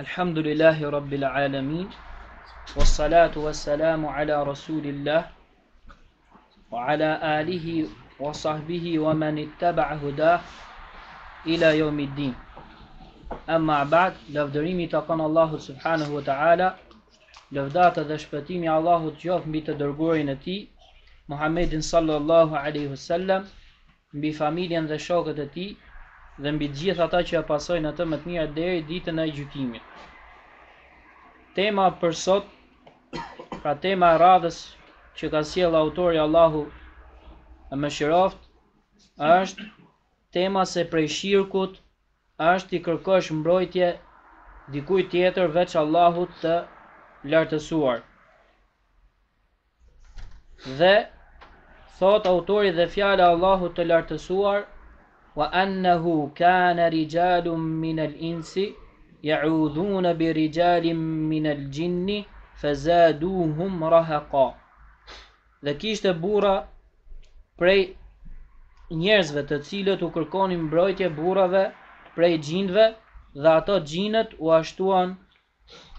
الحمد لله رب العالمين والصلاة والسلام على رسول الله وعلى آله وصحبه ومن اتبع هداه إلى يوم الدين أما بعد لو دريمي تقن الله سبحانه وتعالى لو دات دشبتيمي الله تجوف بيت محمد صلى الله عليه وسلم بفاميليا دشوقة dhe mbi gjithë ata që ja pasojnë atë më të mirë deri ditën e gjykimit. Tema për sot, pra tema e radhës që ka sjell autori Allahu e mëshiroft, është tema se prej shirkut është i kërkosh mbrojtje dikujt tjetër veç Allahut të lartësuar. Dhe thot autori dhe fjala Allahut të lartësuar wa annahu kana rijalun min al-insi ya'uduna bi rijalin min al-jinn Dhe kishte burra prej njerëzve të cilët u kërkonin mbrojtje burrave prej xhinëve dhe ato gjinët u ashtuan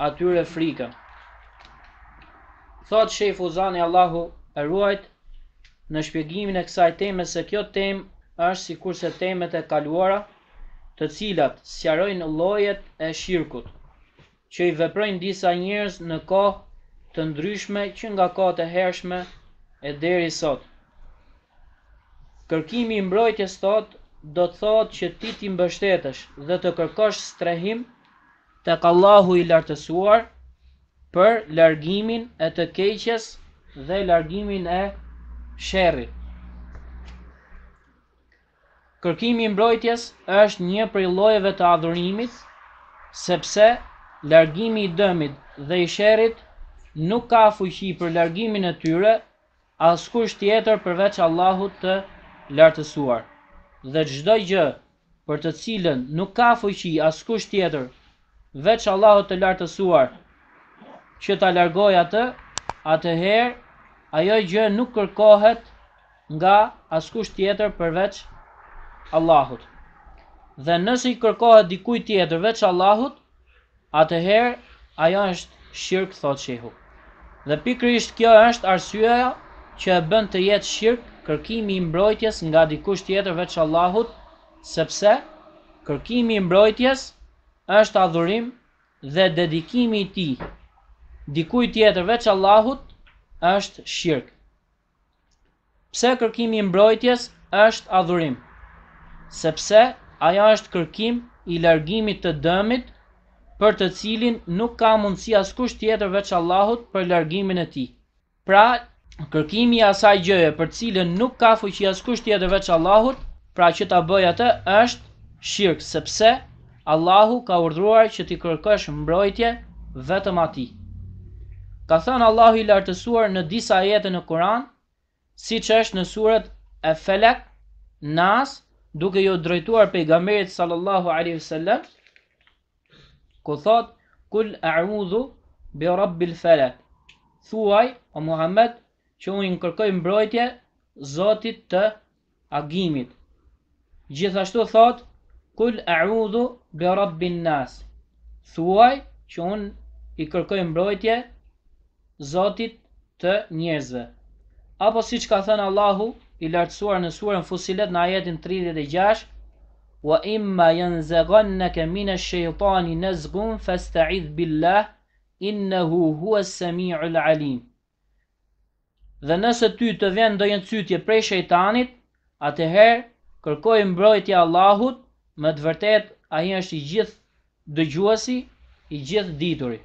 atyre frikën. Thot Sheikh Fuzani Allahu e ruajt në shpjegimin e kësaj teme se kjo temë është si kurse temet e kaluara të cilat sjarojnë lojet e shirkut, që i veprojnë disa njërës në kohë të ndryshme që nga kohë të hershme e deri sot. Kërkimi i mbrojtjes thot do të thot që ti ti mbështetesh dhe të kërkosh strehim të kallahu i lartësuar për largimin e të keqes dhe largimin e shërrit. Kërkimi i mbrojtjes është një prej llojeve të adhurimit, sepse largimi i dëmit dhe i sherrit nuk ka fuqi për largimin e tyre askush tjetër përveç Allahut të Lartësuar. Dhe çdo gjë për të cilën nuk ka fuqi askush tjetër veç Allahut të Lartësuar që ta largojë atë, atëherë ajo gjë nuk kërkohet nga askush tjetër përveç Allahut. Dhe nëse i kërkohet dikujt tjetër veç Allahut, atëherë ajo është shirk thot shehu. Dhe pikërisht kjo është arsyeja që e bën të jetë shirk kërkimi i mbrojtjes nga dikush tjetër veç Allahut, sepse kërkimi i mbrojtjes është adhurim dhe dedikimi i tij dikujt tjetër veç Allahut është shirk. Pse kërkimi i mbrojtjes është adhurim? sepse aja është kërkim i largimit të dëmit për të cilin nuk ka mundësi askush tjetër veç Allahut për largimin e tij. Pra, kërkimi i asaj gjëje për cilën nuk ka fuqi askush tjetër veç Allahut, pra që ta bëj atë është shirk, sepse Allahu ka urdhëruar që ti kërkosh mbrojtje vetëm atij. Ka thënë Allahu i lartësuar në disa ajete në Kur'an, siç është në surat E Felek, Nas, duke jo drejtuar pejgamberit sallallahu alaihi wasallam ku thot kul a'udhu bi rabbil falaq thuaj o Muhammed që unë kërkoj mbrojtje Zotit të agimit gjithashtu thot kul a'udhu bi rabbin nas thuaj që unë i kërkoj mbrojtje Zotit të njerëzve apo siç ka thënë Allahu i lartësuar në surën Fusilet në ajetin 36, wa imma yanzaghannaka min ash-shaytani nazghun fasta'idh billah innahu huwas sami'ul alim. Dhe nëse ty të vjen ndonjë çytje prej shejtanit, atëherë kërkoj mbrojtje Allahut, më të vërtet ai është i gjithë dëgjuesi, i gjithë dituri.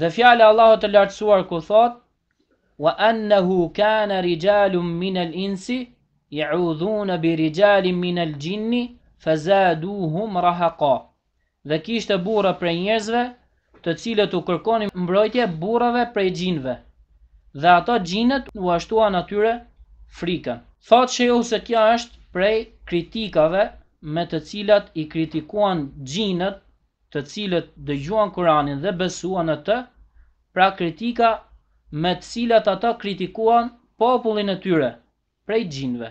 Dhe fjala e Allahut të lartësuar ku thotë wa annahu kana rijalun min al insi ja'udhuna bi rijalin min al jinni fazaduhum rahaqa dhe kishte burra prej njerëzve të cilët u kërkonin mbrojtje burrave prej xhinve dhe ato xhinët u ashtuan atyre frikën thotë se ose se kjo është prej kritikave me të cilat i kritikuan xhinët të cilët dëgjuan Kur'anin dhe besuan atë pra kritika me të cilat ata kritikuan popullin e tyre prej gjinve.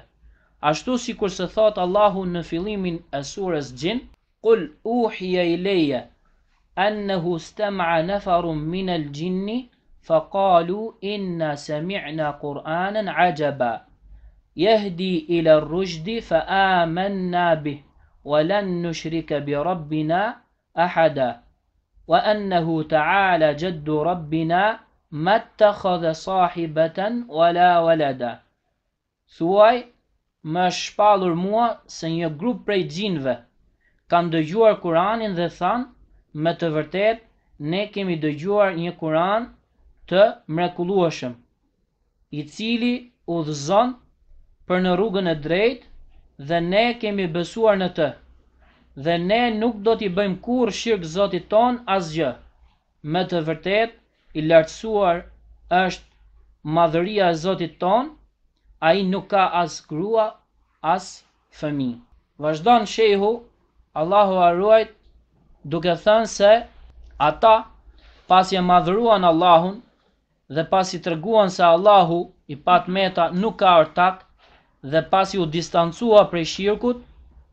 Ashtu si kur se thot Allahu në filimin e surës gjin, Kull uhje i leje, ennehu stema'a nefarun minel gjinni, fa kalu inna semi'na Kur'anen ajaba. Jehdi ila rrushdi fa amenna bih, wa lan nushrika bi rabbina ahada, wa ennehu ta'ala jeddu rabbina ahada, Mat të këdhe sahibëten, wala walada da. Thuaj, më shpalur mua se një grup prej gjinve, kam dëgjuar kuranin dhe than, me të vërtet, ne kemi dëgjuar një kuran të mrekulueshëm, i cili u dhëzon për në rrugën e drejt, dhe ne kemi besuar në të, dhe ne nuk do t'i bëjmë kur shirkë zotit ton asgjë, me të vërtetë, i lartësuar është madhëria e Zotit ton, ai nuk ka as grua as fëmijë. Vazhdon Shehu, Allahu arruajt, duke thënë se ata pasi e madhruan Allahun dhe pasi të se Allahu i pat meta nuk ka ortak dhe pasi u distancua prej shirkut,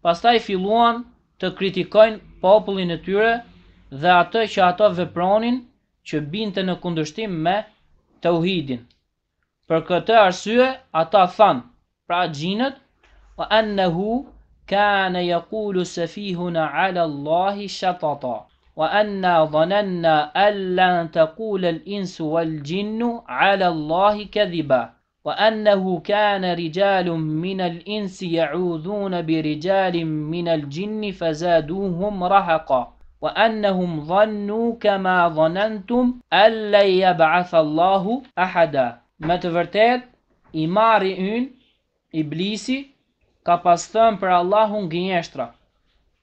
pastaj filluan të kritikojnë popullin e tyre dhe atë që ato vepronin që binte në kundërshtim me të uhidin. Për këtë arsye ata than, pra gjinët, që anë në huë kane jakulë sefihuna ala Allahi shatata, që anë në zonënëna allan të kule l'insu dhe l'jinu ala Allahi këdhiba, që anë në huë kane rëgjalu më në l'insu ja uðhune bë rëgjalu më në l'jinu rahaka, wa annahum dhannu kama dhannantum allan yab'atha Allahu ahada mato vërtet imari yn iblisi ka pasthën për Allahun gënjeshtra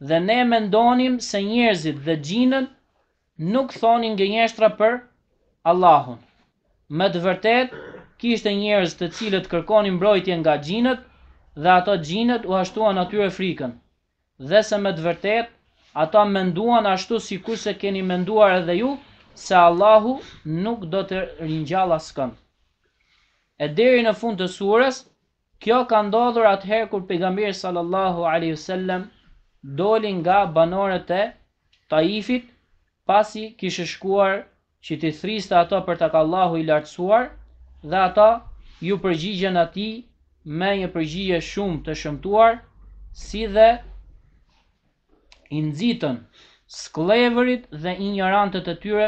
dhe ne mendonim se njerëzit dhe gjinën nuk thonin gënjeshtra për Allahun me të vërtet kishte njerëz të cilët kërkonin mbrojtje nga xhinët dhe ato xhinët u ashtuan atyre frikën dhe se me të vërtet ata menduan ashtu si se keni menduar edhe ju, se Allahu nuk do të rinjala s'kan. E deri në fund të surës, kjo ka ndodhur atëherë kur pejgamberi sallallahu a.s. dolin nga banore të taifit, pasi kishë shkuar që të thrista ato për të ka Allahu i lartësuar, dhe ata ju përgjigjen ati me një përgjigje shumë të shëmtuar, si dhe i nxitën sklevërit dhe ignorantët e tyre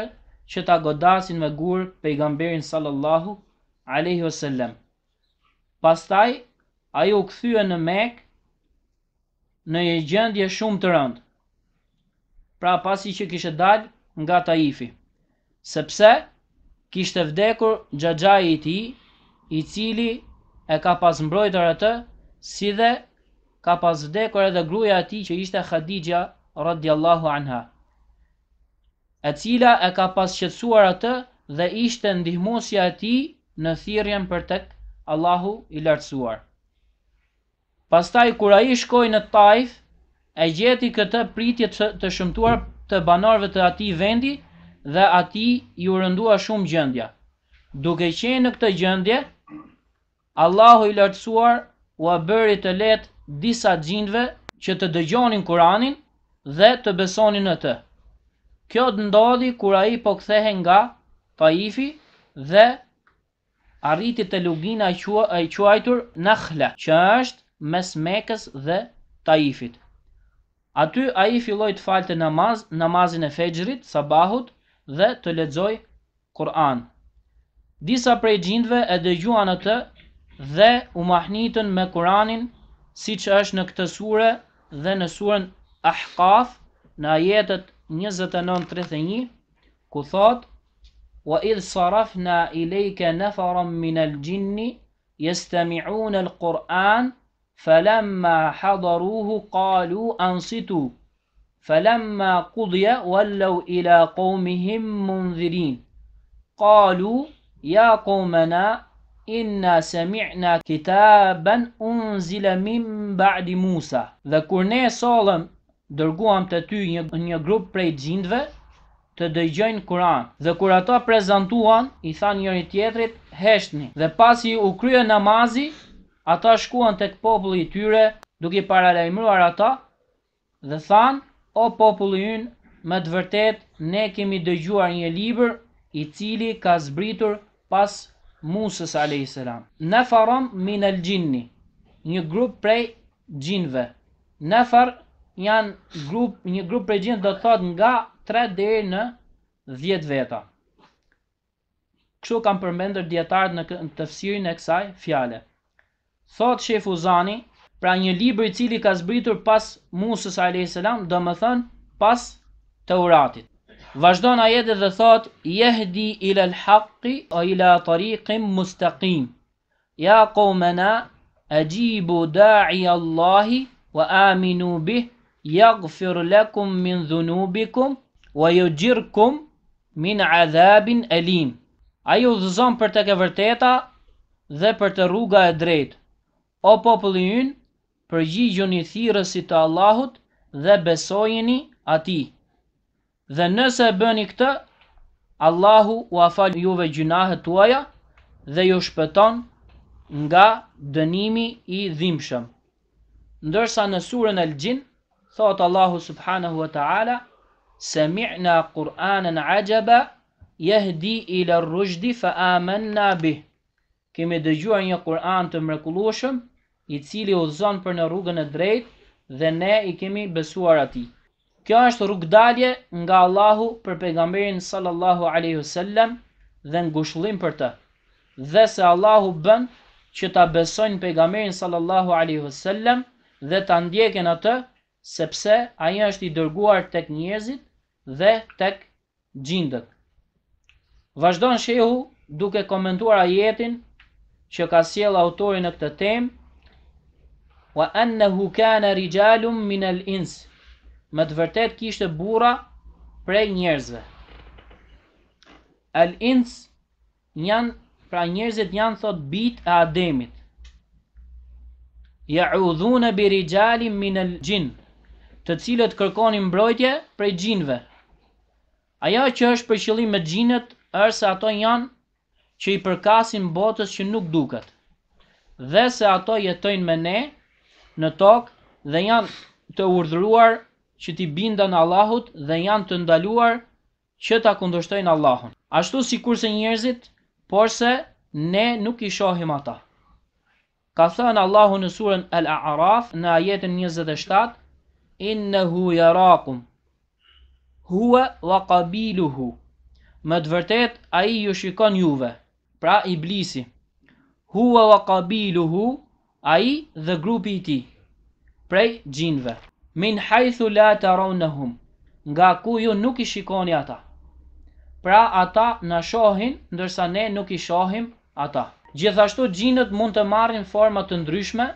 që ta godasin me gur pejgamberin sallallahu alaihi wasallam. Pastaj ai u kthye në mekë në një gjendje shumë të rëndë. Pra pasi që kishte dalë nga Taifi, sepse kishte vdekur xhaxhai i tij, i cili e ka pas mbrojtur atë si dhe ka pas vdekur edhe gruaja e tij që ishte Hadixha radhiyallahu anha. Atila e ka pas atë dhe ishte ndihmosja e tij në thirrjen për tek Allahu i lartësuar. Pastaj kur ai shkoi në Taif, e gjeti këtë pritje të shëmtuar të banorëve të atij vendi dhe ati ju rëndua shumë gjëndja. Duke qenë në këtë gjëndje, Allahu i lartësuar u a bëri të letë disa gjinve që të dëgjonin Kuranin dhe të besonin në të. Kjo të ndodhi kur ai i po kthehej nga Taifi dhe arriti të lugina e qua, quajtur Nakhla, që është mes Mekës dhe Taifit. Aty a i filloj të falte namaz, namazin e fejgjrit, sabahut, dhe të ledzoj Kur'an. Disa prej gjindve e dëgjuan në të dhe u mahnitën me Kur'anin si që është në këtë sure dhe në surën Ahqaf në ajetet 29-31, ku thot, wa idh sarafna ilejke nefaram min al gjinni, jestemi'un al Kur'an, falamma hadaruhu qalu ansitu, falamma qudja wallau ila qawmihim mundhirin. Qalu, ja qawmena inna sami'na kitaban unzila min ba'di Musa. Dhe kur ne sollëm dërguam te ty një një grup prej xhindve të dëgjojnë Kur'an. Dhe kur ata prezantuan, i than njëri tjetrit, heshtni. Dhe pasi u krye namazi, ata shkuan tek populli i tyre, duke i paralajmëruar ata dhe than, o populli ynë, me të vërtet, ne kemi dëgjuar një liber i cili ka zbritur pas Musës a.s. Nefaron min el gjinni, një grup prej gjinve. Nefar janë grup, një grup prej gjinve do të thot nga 3 dhe në 10 veta. Kështu kam përmendër djetarët në të fësirin e kësaj fjale. Thot shef Uzani, pra një libri cili ka zbritur pas Musës a.s. do më thënë pas të uratit. Vazhdon ajeti dhe thot Jehdi ila l'haqi o ila tariqin mustaqim Ja qawmana e gjibu da'i Allahi wa aminu bih yaghfir lakum min dhunubikum wa ju gjirkum min adhabin elim. A ju dhëzon për të ke vërteta dhe për të rruga e drejt. O populli yn, përgjigjuni thirësit të Allahut dhe besojini ati. Dhe nëse e bëni këtë, Allahu u afal juve gjunahet tuaja dhe ju shpëton nga dënimi i dhimshëm. Ndërsa në surën e Gjin, thot Allahu subhanahu wa ta'ala, Semi'na Kur'anën ajaba, jehdi ila rrujdi fa amen nabih. Kemi dëgjuar një Kur'an të mrekulushëm, i cili u zonë për në rrugën e drejtë dhe ne i kemi besuar ati. Kjo është rrugdalje nga Allahu për pejgamberin sallallahu alaihi wasallam dhe ngushëllim për të. Dhe se Allahu bën që ta besojnë pejgamberin sallallahu alaihi wasallam dhe ta ndjekin atë sepse ai është i dërguar tek njerëzit dhe tek xhindët. Vazdon shehu duke komentuar ajetin që ka sjell autori në këtë temë wa annahu kana rijalun min al-ins Me të vërtet kishte bura prej njerëzve. El ins njan pra njerëzit janë thot bit e Ademit. Ja udhun bi rijal min el jin, të cilët kërkonin mbrojtje prej xhinëve. Aja që është për qëllim me gjinët, është se ato janë që i përkasin botës që nuk duket. Dhe se ato jetojnë me ne në tokë dhe janë të urdhruar që ti binda në Allahut dhe janë të ndaluar që ta kundërshtojnë Allahun. Ashtu si kurse njerëzit, porse ne nuk i shohim ata. Ka thënë Allahu në surën Al-A'raf në ajetën 27, Inna huja rakum, hua wa qabilu hu, më të vërtet a i ju shikon juve, pra iblisi, hua wa qabilu hu, a i dhe grupi ti, prej gjinve min hajthu la të ronë në hum, nga ku ju nuk i shikoni ata. Pra ata në shohin, ndërsa ne nuk i shohim ata. Gjithashtu gjinët mund të marrin format të ndryshme,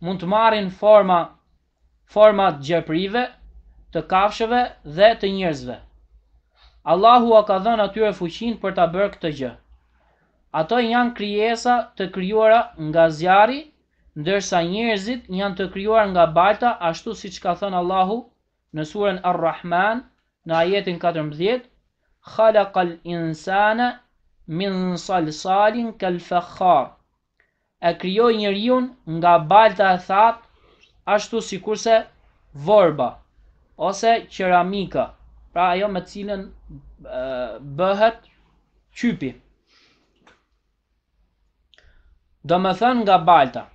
mund të marrin forma, format gjeprive, të kafshëve dhe të njërzve. Allahu a ka dhënë atyre fuqin për të bërë këtë gjë. Ato janë krijesa të krijuara nga zjari, ndërsa njerëzit janë të kryuar nga balta ashtu si që ka thënë Allahu në surën Ar-Rahman në ajetin 14, khalaqal insana min salsalin kal fakhar. E krijoi njeriu nga balta e that, ashtu sikurse vorba ose qeramika, pra ajo me cilën bëhet qypi. Domethën nga balta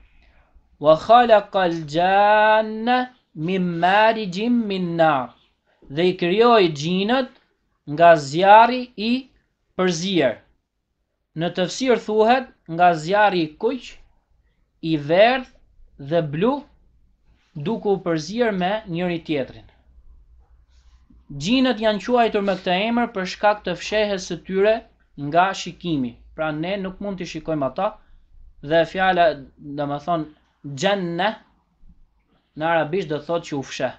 wa khalaqa al-janna min marijin min nar. Dhe i krijoi xhinët nga zjari i përzier. Në të fësirë thuhet nga zjari i kuq i verdh dhe blu duke u përzier me njëri tjetrin. Gjinët janë quajtur me këtë emër për shkak të fshehes së tyre nga shikimi. Pra ne nuk mund të shikojmë ata dhe fjala, domethënë, gjenne, në arabisht dhe thot që u fshe.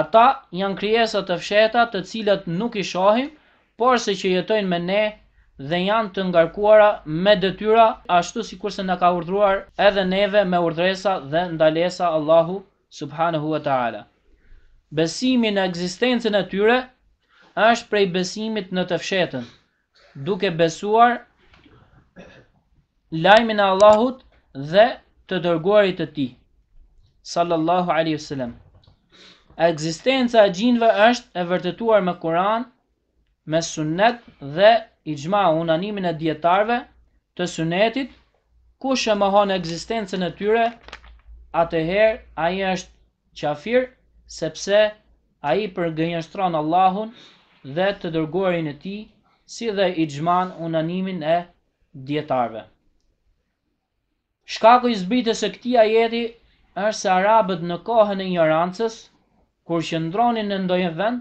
Ata janë kryesat të fsheta të cilët nuk i shohim, por se që jetojnë me ne dhe janë të ngarkuara me detyra, ashtu si kurse në ka urdruar edhe neve me urdresa dhe ndalesa Allahu subhanahu wa ta'ala. Besimi në egzistencën e tyre është prej besimit në të fshetën, duke besuar lajmin e Allahut dhe të dërguarit të ti, sallallahu alaihi wasallam. Ekzistenca e gjinve është e vërtetuar me Kur'an, me sunnet dhe i gjma unanimin e djetarve të sunetit, ku e mohon ekzistencën e tyre, atëherë ai është qafir, sepse ai i Allahun dhe të dërgorin e ti, si dhe i gjman unanimin e djetarve. Shkaku i zbritjes së këtij ajeti është se arabët në kohën e ignorancës kur qëndronin në ndonjë vend,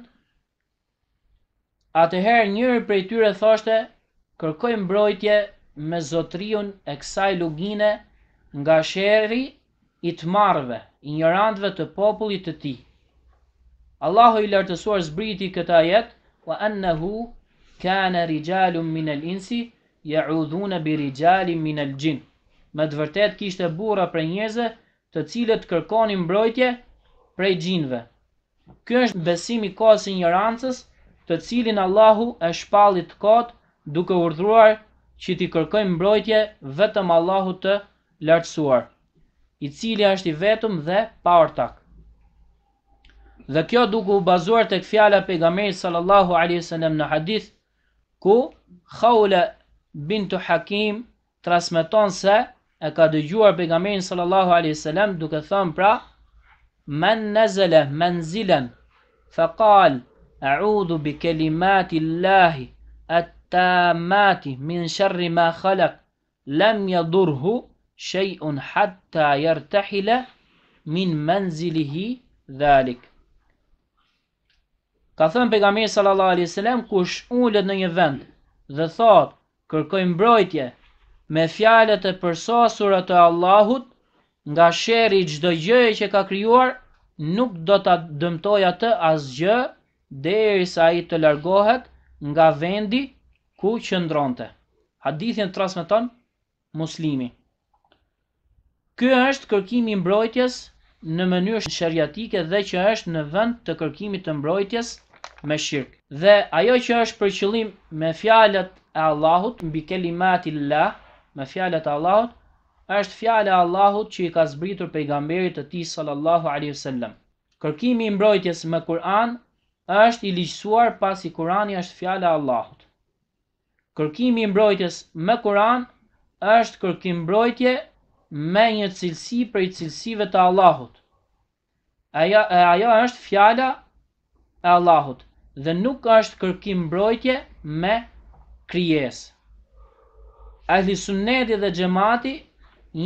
atëherë njëri prej tyre thoshte, kërkoj mbrojtje me zotrin e kësaj lugine nga sherrri i të marrëve, ignorantëve të popullit të tij. Allahu i lartësuar zbriti këtë ajet, wa annahu kana rijalun min al-insi ya'udhuna bi rijalin min al-jinn me të vërtet kishte burra për njëzë të cilët kërkonin mbrojtje prej xhinve. Ky është besimi i kohës ignorancës, të cilin Allahu e shpalli të kot duke urdhëruar që ti kërkojmë mbrojtje vetëm Allahut të lartësuar, i cili është i vetëm dhe pa ortak. Dhe kjo duke u bazuar tek fjala e pejgamberit sallallahu alaihi wasallam në hadith ku Khawla bintu Hakim transmeton se e ka dëgjuar pejgamberin sallallahu alaihi wasallam duke thënë pra man nazala manzilan fa qal a'udhu bi kalimati llah at-tamat min sharri ma khalaq lam yadurhu shay'un hatta yartahila min manzilihi dhalik ka thon pejgamberi sallallahu alaihi wasallam kush ulet në një vend dhe thot kërkoj mbrojtje me fjalët e përsosur të e Allahut nga sheri çdo gjë që ka krijuar nuk do ta dëmtoj atë asgjë derisa ai të largohet nga vendi ku qëndronte. Hadithin transmeton Muslimi. Ky është kërkimi i mbrojtjes në mënyrë shariatike dhe që është në vend të kërkimit të mbrojtjes me shirk. Dhe ajo që është për qëllim me fjalët e Allahut mbi kelimatillah, me fjalët e Allahut, është fjala e Allahut që i ka zbritur pejgamberit të tij sallallahu alaihi wasallam. Kërkimi i mbrojtjes me Kur'an është i ligjsuar pasi Kur'ani është fjala e Allahut. Kërkimi i mbrojtjes me Kur'an është kërkim mbrojtje me një cilësi prej cilësive të Allahut. Ajo ajo është fjala e Allahut dhe nuk është kërkim mbrojtje me krijesë ahli sunneti dhe xhamati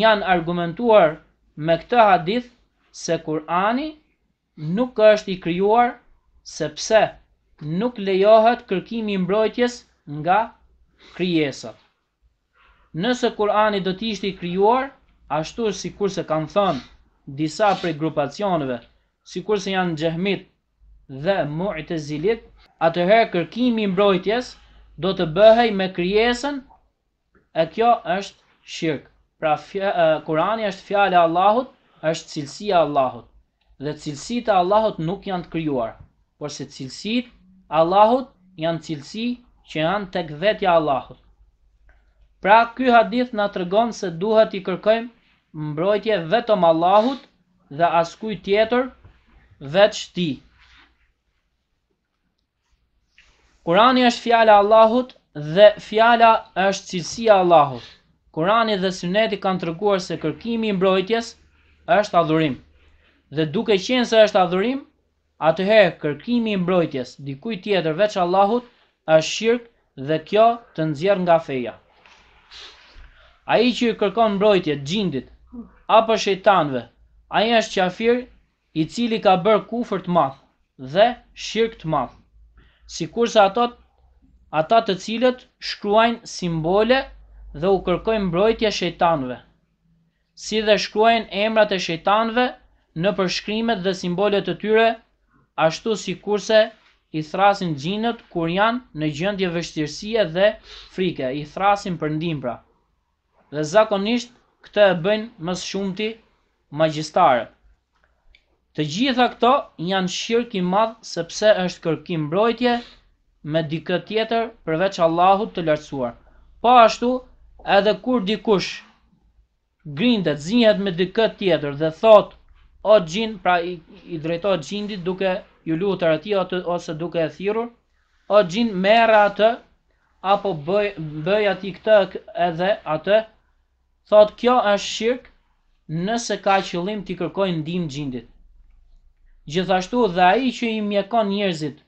janë argumentuar me këtë hadith se Kur'ani nuk është i krijuar sepse nuk lejohet kërkimi mbrojtjes nga krijesat. Nëse Kur'ani do të ishte i krijuar, ashtu si kur se kanë thënë disa prej grupacioneve, si kur se janë gjehmit dhe muajt e zilit, atëherë kërkimi mbrojtjes do të bëhej me kryesën e kjo është shirk. Pra fja, uh, Kurani është fjala e Allahut, është cilësia e Allahut. Dhe cilësitë e Allahut nuk janë të krijuar, por se cilësitë e Allahut janë cilësi që janë tek vetja e Allahut. Pra ky hadith na tregon se duhet i kërkojmë mbrojtje vetëm Allahut dhe askujt tjetër veç Tij. Kurani është fjala e Allahut, dhe fjala është cilësia Allahut. Kurani dhe Suneti kanë treguar se kërkimi i mbrojtjes është adhurim. Dhe duke qenë se është adhurim, atëherë kërkimi i mbrojtjes dikujt tjetër veç Allahut është shirk dhe kjo të nxjerr nga feja. Ai që kërkon mbrojtje xhindit apo shejtanëve, ai është kafir i cili ka bërë kufër të madh dhe shirk të madh. Sikurse ato ata të cilët shkruajnë simbole dhe u kërkojnë mbrojtje shejtanëve, si dhe shkruajnë emrat e shejtanëve në përshkrimet dhe simbolet të tyre, ashtu si kurse i thrasin gjinët kur janë në gjëndje vështirësie dhe frike, i thrasin për ndimbra. Dhe zakonisht këtë e bëjnë mës shumëti magjistarët. Të gjitha këto janë shirk i madh sepse është kërkim mbrojtje me dikë tjetër përveç Allahut të lartësuar. Po ashtu, edhe kur dikush grindet, zinjet me dikë tjetër dhe thot, o gjin, pra i, i drejtojt gjindit duke ju luhë të rëti ose duke e thirur, o gjin mera atë, apo bëj, bëj ati këtë edhe atë, thot kjo është shirkë nëse ka qëllim të kërkojnë dim gjindit. Gjithashtu dhe i që i mjekon njërzit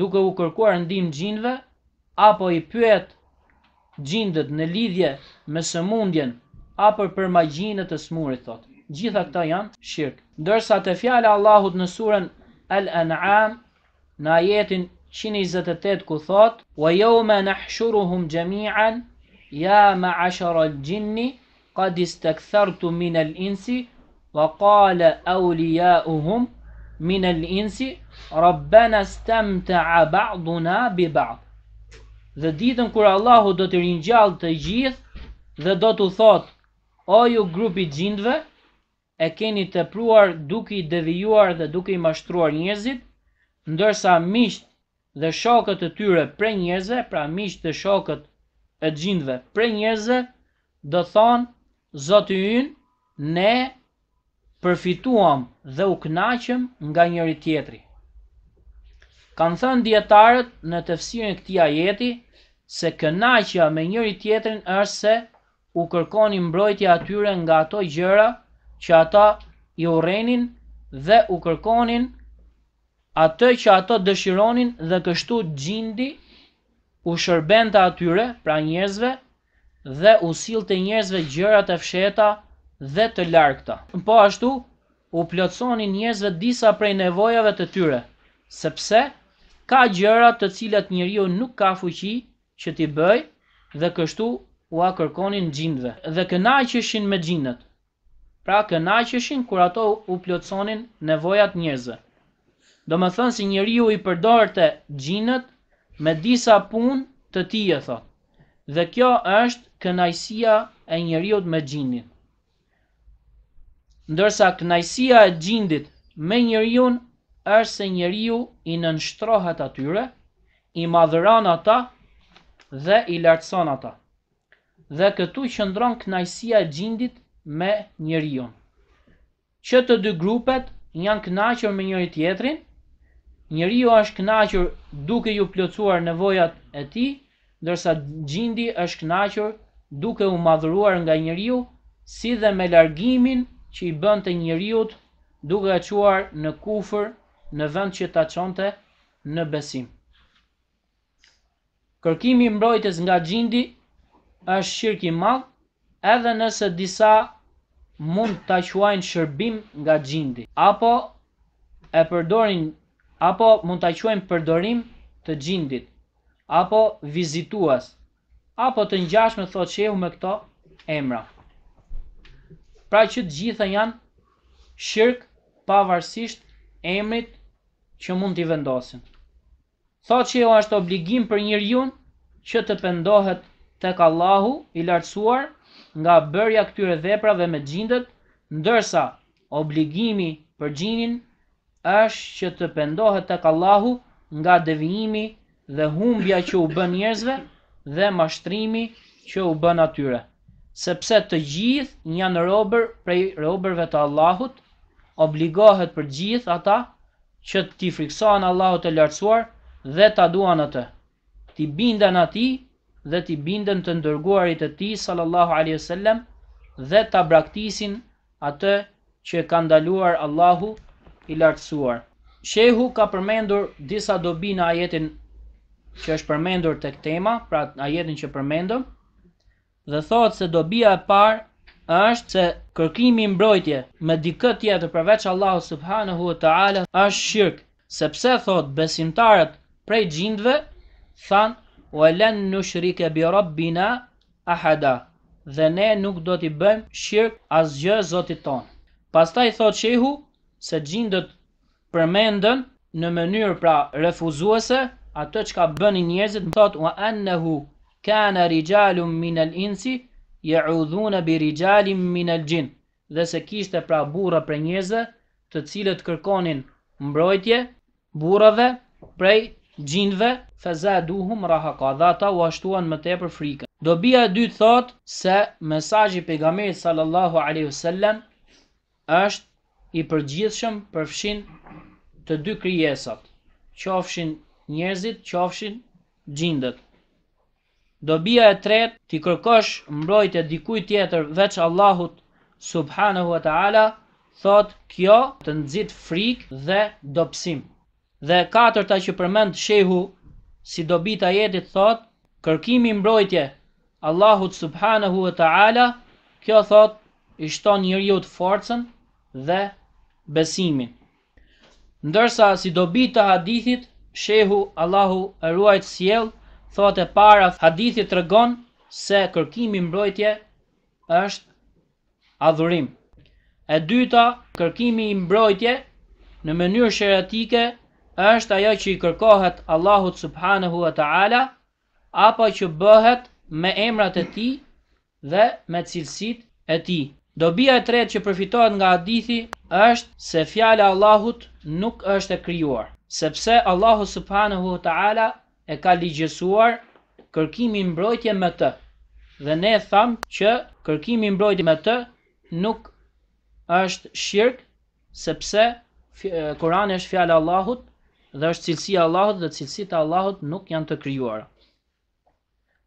duke u kërkuar ndihmë xhinëve apo i pyet xhindët në lidhje me sëmundjen apo për magjinë të smurit thot. Gjitha këta janë shirq. Ndërsa te fjala Allahut në surën Al-An'am në ajetin 128 ku thot: "Wa yawma nahshuruhum jami'an ya ma'ashara al-jinni qad istakthartum min al-insi wa qala awliya'uhum" min el insi rabbana stamta ba'duna bi ba'd dhe ditën kur Allahu do të ringjallë të gjithë dhe do të thot o ju grupi gjindve xhindve e keni tepruar duke i devijuar dhe duke i mashtruar njerëzit ndërsa miqt dhe shokët e tyre prej njerëzve pra miqt dhe shokët e xhindve prej njerëzve do thon zoti ynë ne përfituam dhe u kënaqëm nga njëri tjetri. Kanë thënë dietarët në tefsirin e këtij ajeti se kënaqja me njëri tjetrin është se u kërkoni mbrojtja atyre nga ato gjëra që ata i urrenin dhe u kërkonin atë që ato dëshironin dhe kështu gjindi u shërbente atyre pra njerëzve dhe u sillte njerëzve gjërat e fsheta dhe të në Po ashtu u plotësonin njerëzve disa prej nevojave të tyre, sepse ka gjëra të cilat njeriu nuk ka fuqi që t'i bëj dhe kështu u a kërkonin gjindve dhe kënaqëshin me gjindet. Pra kënaqëshin kur ato u plotësonin nevojat njerëzve. Do më thënë si njeriu i përdorte gjindet me disa punë të t'i e thot. Dhe kjo është kënaqësia e njeriu me gjindin ndërsa kënajësia e gjindit me njëriun, është se njëriu i nënështrohet atyre, i madhëran ata dhe i lartëson ata. Dhe këtu qëndron shëndron kënajësia e gjindit me njëriun. Që të dy grupet janë kënajëshur me njëri tjetrin, njëriu është kënajëshur duke ju plëcuar nevojat e ti, ndërsa gjindi është kënajëshur duke u madhëruar nga njëriu, si dhe me largimin që i bënd të njëriut duke e quar në kufër në vend që ta qonte në besim. Kërkimi mbrojtës nga gjindi është shirki madhë edhe nëse disa mund të quajnë shërbim nga gjindi, apo e përdorin, apo mund të quajnë përdorim të gjindit, apo vizituas, apo të njashme thot që me këto emra. Pra që të gjitha janë shirk pavarësisht emrit që mund t'i vendosin. Thot që jo është obligim për njërë jun që të pendohet të kallahu i lartësuar nga bërja këtyre veprave me gjindët, ndërsa obligimi për gjinin është që të pendohet të kallahu nga devinimi dhe humbja që u bën njerëzve dhe mashtrimi që u bën atyre sepse të gjithë janë robër prej robërve të Allahut, obligohet për gjithë ata që t'i friksohen Allahut të lartësuar dhe ta duan atë, t'i binden atij dhe t'i binden të ndërguarit të tij sallallahu alaihi wasallam dhe ta braktisin atë që ka ndaluar Allahu i lartësuar. Shehu ka përmendur disa dobi në ajetin që është përmendur të këtema, pra ajetin që përmendëm, dhe thot se dobia e parë është se kërkimi i mbrojtje me dikë tjetër përveç Allahut subhanahu wa taala është shirk, sepse thot besimtarët prej xhindve than wa lan nushrika bi rabbina ahada dhe ne nuk do t'i bëjmë shirk asgjë zotit ton. Pastaj thot shehu se xhindët përmendën në mënyrë pra refuzuese atë që ka njerëzit thot wa annahu kana rijalun min al insi ya'udhuna bi rijalin min al jin dhe se kishte pra burra për njerëzve të cilët kërkonin mbrojtje burrave prej xhinve fazaduhum rahaqa dhata u ashtuan me tepër frikën dobia e dytë thot se mesazhi pejgamberit sallallahu alaihi wasallam është i përgjithshëm përfshin të dy krijesat qofshin njerëzit qofshin xhindët Dobia e tretë, ti kërkosh mbrojtje dikujt tjetër veç Allahut subhanahu wa taala, thot kjo të nxit frikë dhe dobësim. Dhe katërta që përmend Shehu si dobi ta jetit thot, kërkimi mbrojtje Allahut subhanahu wa taala, kjo thot i shton njeriu të forcën dhe besimin. Ndërsa si dobi të hadithit, Shehu Allahu e ruajt sjellë thotë para hadithi tregon se kërkimi mbrojtje është adhurim. E dyta, kërkimi i mbrojtje në mënyrë sheratike është ajo që i kërkohet Allahut subhanahu wa taala apo që bëhet me emrat e Tij dhe me cilësitë e Tij. Dobia e tretë që përfitohet nga hadithi është se fjala e Allahut nuk është e krijuar, sepse Allahu subhanahu wa taala e ka ligjësuar kërkimin mbrojtje me të. Dhe ne e që kërkimin mbrojtje me të nuk është shirk sepse Kurani është fjala e Allahut dhe është cilësia e Allahut dhe cilësitë e Allahut nuk janë të krijuara.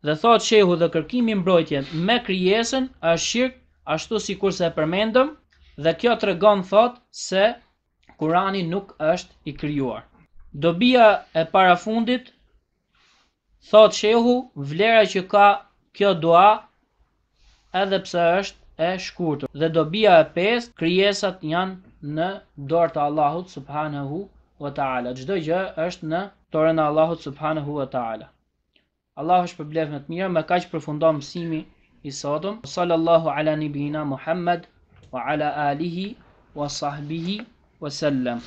Dhe thot shehu dhe kërkimi mbrojtje me krijesën është shirk ashtu si kurse e përmendëm dhe kjo të regonë thot se Kurani nuk është i kryuar. Dobia e parafundit, thot shehu vlera që ka kjo dua edhe pse është e shkurtër. dhe dobia e pestë krijesat janë në dorë të Allahut subhanahu wa ta'ala çdo gjë është në dorën e Allahut subhanahu wa ta'ala Allahu është përblef me të mirë me kaq përfundon mësimi i sotëm sallallahu ala nabina muhammed wa ala alihi wa sahbihi wa sallam